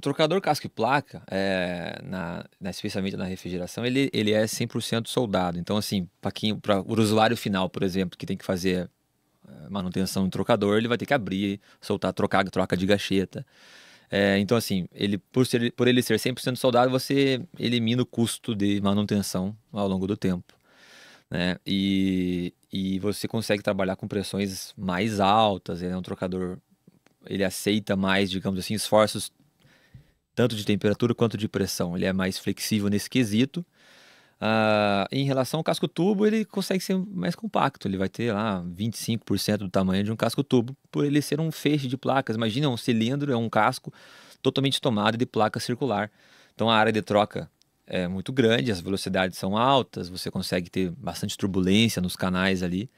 O trocador casco e placa, é, na, na, especialmente na refrigeração, ele, ele é 100% soldado. Então, assim, para o usuário final, por exemplo, que tem que fazer eh, manutenção no trocador, ele vai ter que abrir, soltar, trocar, troca de gacheta. É, então, assim, ele por, ser, por ele ser 100% soldado, você elimina o custo de manutenção ao longo do tempo. Né? E, e você consegue trabalhar com pressões mais altas, ele é um trocador, ele aceita mais, digamos assim, esforços tanto de temperatura quanto de pressão. Ele é mais flexível nesse quesito. Uh, em relação ao casco tubo, ele consegue ser mais compacto. Ele vai ter lá 25% do tamanho de um casco tubo, por ele ser um feixe de placas. Imagina um cilindro, é um casco totalmente tomado de placa circular. Então a área de troca é muito grande, as velocidades são altas, você consegue ter bastante turbulência nos canais ali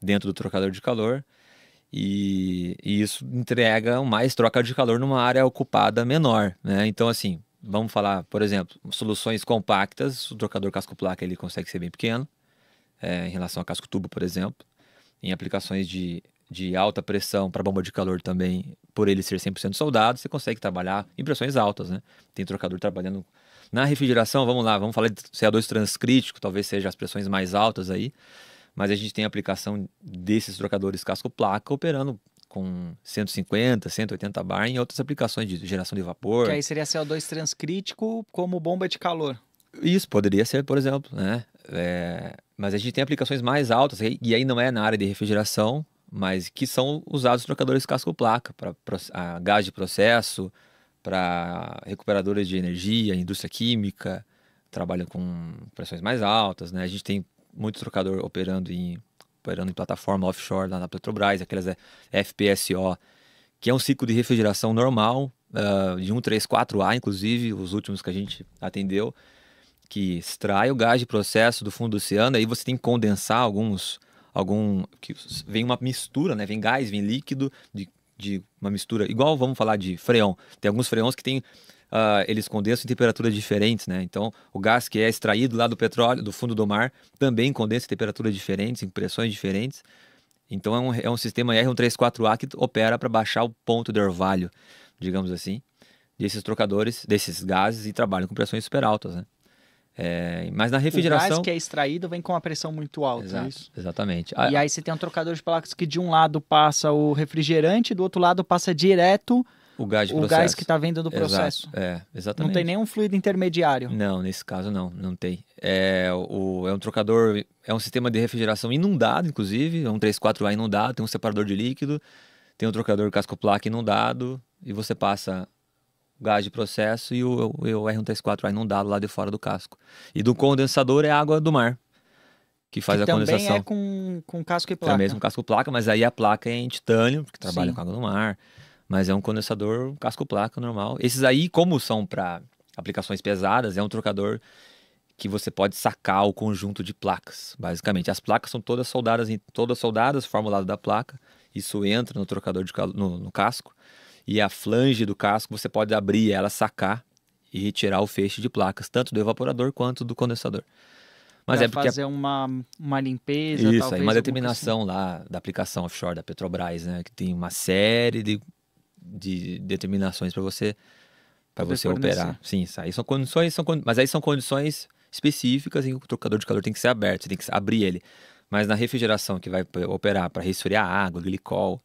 dentro do trocador de calor. E, e, isso entrega mais troca de calor numa área ocupada menor, né? Então, assim, vamos falar, por exemplo, soluções compactas, o trocador casco-placa ele consegue ser bem pequeno, é, em relação a casco-tubo, por exemplo. Em aplicações de, de alta pressão para bomba de calor também, por ele ser 100% soldado, você consegue trabalhar em pressões altas, né? Tem trocador trabalhando... Na refrigeração, vamos lá, vamos falar de CO2 transcrítico, talvez seja as pressões mais altas aí, mas a gente tem aplicação desses trocadores casco-placa operando com 150, 180 bar em outras aplicações de geração de vapor. Que aí seria CO2 transcrítico como bomba de calor. Isso poderia ser, por exemplo, né? É... mas a gente tem aplicações mais altas, e aí não é na área de refrigeração, mas que são usados trocadores casco-placa para gás de processo, para recuperadores de energia, indústria química, trabalham com pressões mais altas, né? A gente tem muito trocador operando em, operando em plataforma offshore lá na Petrobras, aquelas é, FPSO, que é um ciclo de refrigeração normal, uh, de 134A, inclusive, os últimos que a gente atendeu, que extrai o gás de processo do fundo do oceano, aí você tem que condensar alguns algum que vem uma mistura, né? Vem gás, vem líquido de de uma mistura, igual vamos falar de freão Tem alguns freões que tem Uh, eles condensam em temperaturas diferentes, né? Então, o gás que é extraído lá do petróleo, do fundo do mar, também condensa em temperaturas diferentes, em pressões diferentes. Então, é um, é um sistema R134A que opera para baixar o ponto de orvalho, digamos assim, desses trocadores, desses gases e trabalha com pressões super altas, né? É, mas na refrigeração. O gás que é extraído vem com uma pressão muito alta, é Exato, é isso? Exatamente. E aí você tem um trocador de placas que de um lado passa o refrigerante, do outro lado passa direto o gás, o gás que está vindo do processo. Exato. É, exatamente. Não tem nenhum fluido intermediário. Não, nesse caso não, não tem. É, o, é um trocador, é um sistema de refrigeração inundado, inclusive, é um 34A inundado, tem um separador de líquido, tem um trocador casco-placa inundado e você passa gás de processo e o, o, o R134A inundado lá de fora do casco. E do condensador é água do mar, que faz que a condensação. Também é com, com casco e é placa. É mesmo casco placa, mas aí a placa é em titânio, porque trabalha Sim. com água do mar. Mas é um condensador casco placa normal. Esses aí, como são para aplicações pesadas, é um trocador que você pode sacar o conjunto de placas, basicamente. As placas são todas soldadas, em, todas soldadas, formulado da placa. Isso entra no trocador de no, no casco e a flange do casco você pode abrir ela, sacar e retirar o feixe de placas, tanto do evaporador quanto do condensador. Mas pra é porque fazer uma, uma limpeza, Isso, talvez, uma determinação assim. lá da aplicação offshore da Petrobras, né, que tem uma série de, de determinações para você para você fornecer. operar. Sim, aí são condições, são, mas aí são condições específicas em que o trocador de calor tem que ser aberto, você tem que abrir ele. Mas na refrigeração que vai operar para resfriar água, glicol,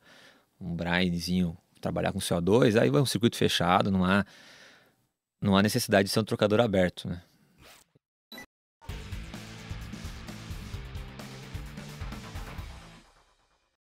um brinezinho trabalhar com CO2, aí é um circuito fechado, não há, não há necessidade de ser um trocador aberto, né?